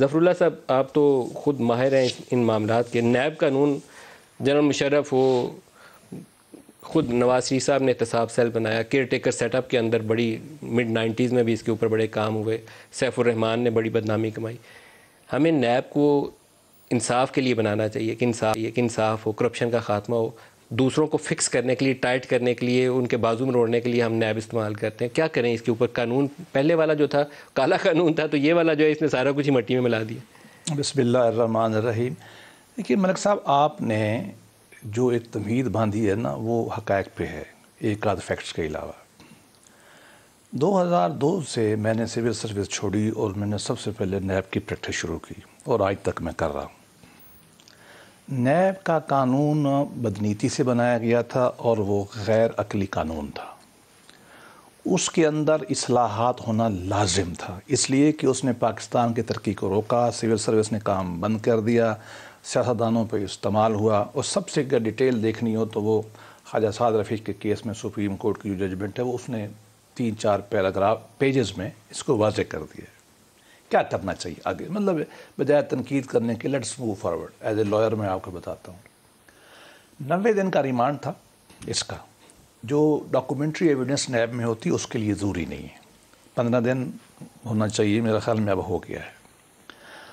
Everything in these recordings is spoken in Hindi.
ज़फ़रुल्ला साहब आप तो ख़ुद माहिर हैं इन मामला के नैब कानून जनरल मुशरफ हो ख़ुद नवाज शरीफ साहब ने एहतसाब सेल बनाया केयर टेकर सेटअप के अंदर बड़ी मिड नाइन्टीज़ में भी इसके ऊपर बड़े काम हुए सैफुररहमान ने बड़ी बदनामी कमाई हमें नैब को इंसाफ के लिए बनाना चाहिए कि इंसाफ ये कि इंसाफ हो करप्शन का खात्मा हो दूसरों को फिक्स करने के लिए टाइट करने के लिए उनके बाजू में रोड़ने के लिए हम नैब इस्तेमाल करते हैं क्या करें इसके ऊपर कानून पहले वाला जो था काला कानून था तो ये वाला जो है इसने सारा कुछ ही मट्टी में मिला दिया बसमान रहीम देखिए मलिक साहब आपने जो एक तमीद बांधी है ना वो हक़ पे है एक आध फैक्ट्स के अलावा 2002 से मैंने सिविल सर्विस छोड़ी और मैंने सबसे पहले नैब की प्रैक्टिस शुरू की और आज तक मैं कर रहा हूँ नैब का कानून बदनीति से बनाया गया था और वो गैर अकली कानून था उसके अंदर असलाहत होना लाजिम था इसलिए कि उसने पाकिस्तान की तरक्की को रोका सिविल सर्विस ने काम बंद कर दिया सियासतदानों पर इस्तेमाल हुआ और सबसे अगर डिटेल देखनी हो तो वो ख्वाजा साद रफ़ीक के केस में सुप्रीम कोर्ट की जो जजमेंट है वो उसने तीन चार पैराग्राफ पेजेस में इसको वाज कर दिया क्या करना चाहिए आगे मतलब बजाय तनकीद करने के let's move forward as a lawyer मैं आपको बताता हूँ नबे दिन का रिमांड था इसका जो डॉक्यूमेंट्री एविडेंस नैब में होती उसके लिए ज़रूरी नहीं है पंद्रह दिन होना चाहिए मेरा ख्याल में अब हो गया है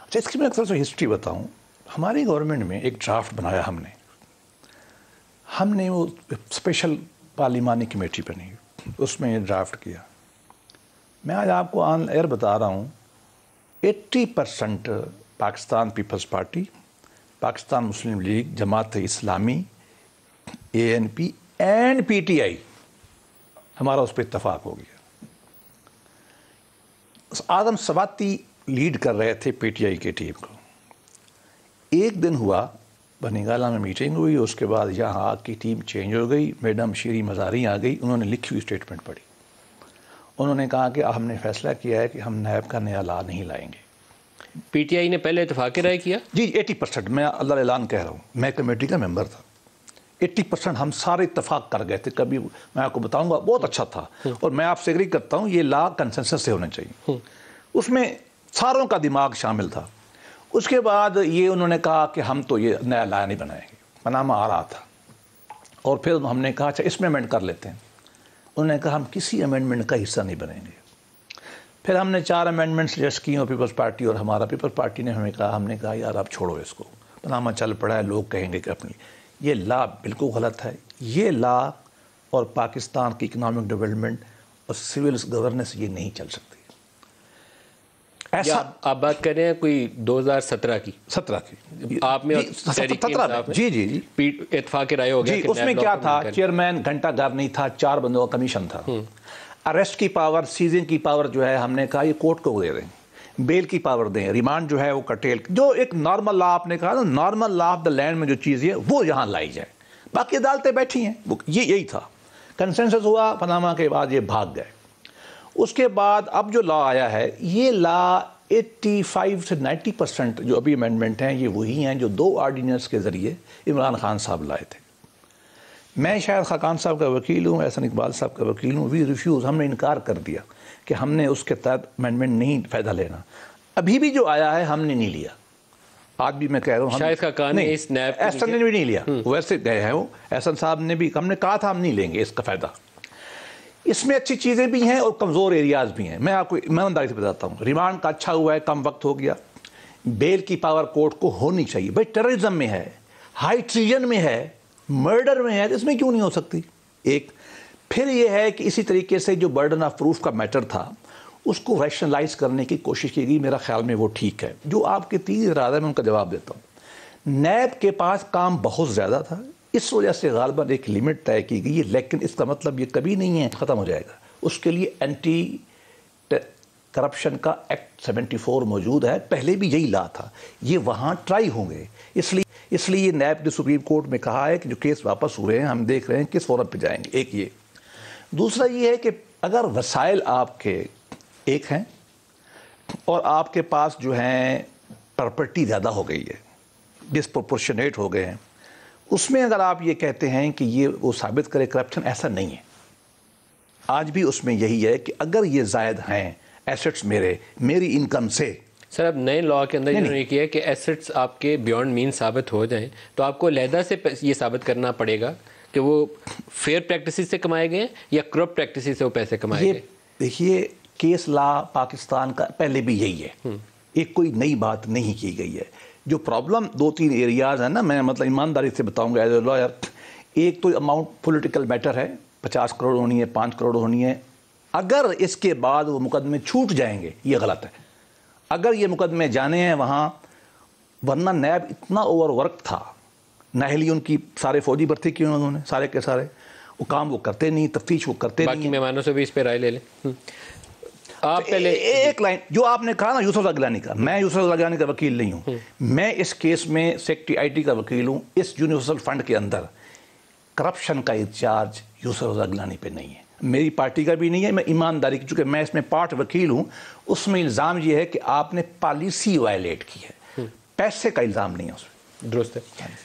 अच्छा इसकी मैं अक्सर से हिस्ट्री बताऊँ हमारी गवर्नमेंट में एक ड्राफ्ट बनाया हमने हमने वो स्पेशल पार्लिमानी कमेटी बनी उसमें ड्राफ्ट किया मैं आज आपको ऑन एयर बता रहा हूँ eighty percent Pakistan Peoples Party Pakistan Muslim League Jamaat Islami A N P and P T I हमारा उस पर इतफाक हो गया आदम सवाती लीड कर रहे थे पी टी आई के टीम को एक दिन हुआ बनीगाला में मीटिंग हुई उसके बाद यहाँ आग की टीम चेंज हो गई मैडम शीरी मजारी आ गई उन्होंने लिखी हुई स्टेटमेंट पढ़ी उन्होंने कहा कि हमने फैसला किया है कि हम नैब का नया ला नहीं लाएंगे पीटीआई ने पहले इतफाक़ राय किया जी एटी परसेंट मैं अल्लाह ऐलान कह रहा हूँ मैं कमेटी का मेंबर था एट्टी परसेंट हम सारे इतफाक़ कर गए थे कभी मैं आपको बताऊंगा बहुत अच्छा था हम्म। और मैं आपसे एग्री करता हूँ ये ला कंसेंसस से होना चाहिए हम्म। उसमें सारों का दिमाग शामिल था उसके बाद ये उन्होंने कहा कि हम तो ये नया ला नहीं बनाएंगे पनामा आ रहा था और फिर हमने कहा अच्छा इसमें अमेंड कर लेते हैं उन्होंने कहा हम किसी अमेंडमेंट का हिस्सा नहीं बनेंगे फिर हमने चार अमेंडमेंट सजेस्ट किए और पीपल्स पार्टी और हमारा पीपल्स पार्टी ने हमें कहा हमने कहा यार आप छोड़ो इसको पनामा चल पड़ा है लोग कहेंगे कि अपनी ये ला बिल्कुल गलत है ये ला और पाकिस्तान की इकनॉमिक डेवलपमेंट और सिविल गवर्नेंस ये नहीं चल सकती ऐसा आप बात कर रहे हैं कोई 2017 की 17 की आप में सत्रह में जी जी जी इतफाक राय हो गया जी उसमें क्या था चेयरमैन घंटा घर नहीं था चार बंदों का कमीशन था हम्म। अरेस्ट की पावर सीजिंग की पावर जो है हमने कहा ये कोर्ट को दे दें बेल की पावर दें रिमांड जो है वो कटेल जो एक नॉर्मल लॉ आपने कहा ना normal law of the land में जो चीज़ है वो यहाँ लाई जाए बाकी अदालतें बैठी हैं ये यही था कंसेंसस हुआ पनामा के बाद ये भाग गए उसके बाद अब जो लॉ आया है ये लॉ 85 से 90 परसेंट जो अभी अमेंडमेंट हैं ये वही हैं जो दो आर्डिनेंस के ज़रिए इमरान खान साहब लाए थे मैं शायद खाकान साहब का वकील हूँ एहसन इकबाल साहब का वकील हूँ वी रिफ्यूज़ हमने इनकार कर दिया कि हमने उसके तहत अमेंडमेंट नहीं फ़ायदा लेना अभी भी जो आया है हमने नहीं लिया आज भी मैं कह रहा हूँ खाकान इस एहसन ने भी नहीं लिया हम्म। वैसे गए हैं वो एहसन साहब ने भी हमने कहा था हम नहीं लेंगे इसका फ़ायदा इसमें अच्छी चीज़ें भी हैं और कमज़ोर एरियाज़ भी हैं मैं आपको ईमानदारी से बताता हूँ रिमांड का अच्छा हुआ है कम वक्त हो गया बेल की पावर कोर्ट को होनी चाहिए भाई टेररिज्म में है हाई ट्रीजन में है मर्डर में है तो इसमें क्यों नहीं हो सकती एक फिर यह है कि इसी तरीके से जो बर्डन ऑफ प्रूफ का मैटर था उसको रैशनलाइज करने की कोशिश की गई मेरा ख्याल में वो ठीक है जो आपके तीन इरादा में उनका जवाब देता हूँ नैब के पास काम बहुत ज़्यादा था इस वजह से गालबा एक लिमिट तय की गई है लेकिन इसका मतलब ये कभी नहीं है ख़त्म हो जाएगा उसके लिए एंटी करप्शन का एक्ट 74 मौजूद है पहले भी यही ला था ये वहाँ ट्राई होंगे इसलिए इसलिए नैब ने सुप्रीम कोर्ट में कहा है कि जो केस वापस हुए हैं हम देख रहे हैं किस फॉरम पर जाएंगे एक ये दूसरा ये है कि अगर वसाइल आपके एक हैं और आपके पास जो हैं प्रॉपर्टी ज़्यादा हो गई है डिसप्रोपोर्शनेट हो गए हैं उसमें अगर आप ये कहते हैं कि ये वो साबित करे करप्शन ऐसा नहीं है आज भी उसमें यही है कि अगर ये जायद हैं एसेट्स मेरे मेरी इनकम से सर अब नए लॉ के अंदर इन्होंने किया कि एसेट्स आपके बियॉन्ड मीन साबित हो जाएं तो आपको लहदा से ये साबित करना पड़ेगा कि वो फेयर प्रैक्टिस से कमाए गए या क्रप प्रैक्टिस से वो पैसे कमाए गए देखिए केस ला पाकिस्तान का पहले भी यही है हम्म। एक कोई नई बात नहीं की गई है जो प्रॉब्लम दो तीन एरियाज हैं ना मैं मतलब ईमानदारी से बताऊंगा एज ए लॉयर एक तो अमाउंट पॉलिटिकल मैटर है पचास करोड़ होनी है पाँच करोड़ होनी है अगर इसके बाद वो मुकदमे छूट जाएंगे ये गलत है अगर ये मुकदमे जाने हैं वहाँ वरना नैब इतना ओवरवर्क था नहली उनकी सारे फौजी भर्ती किए उन्होंने सारे के सारे वो काम वो करते नहीं तफ्तीश वो करते बाकी नहीं मेहमानों से भी इस पर राय ले लें हम्म। आप तो पहले ए, एक लाइन जो आपने कहा ना यूसुफ अगलानी का मैं यूसुफ अगलानी का वकील नहीं हूँ हम्म। मैं इस केस में सेक्टी आई का वकील हूँ इस यूनिवर्सल फंड के अंदर करप्शन का इंचार्ज यूसुफ अगलानी पे नहीं है मेरी पार्टी का भी नहीं है मैं ईमानदारी की चूँकि मैं इसमें पार्ट वकील हूँ उसमें इल्ज़ाम ये है कि आपने पॉलिसी वायलेट की है हम्म। पैसे का इल्ज़ाम नहीं है उसमें दुरुस्त है हाँ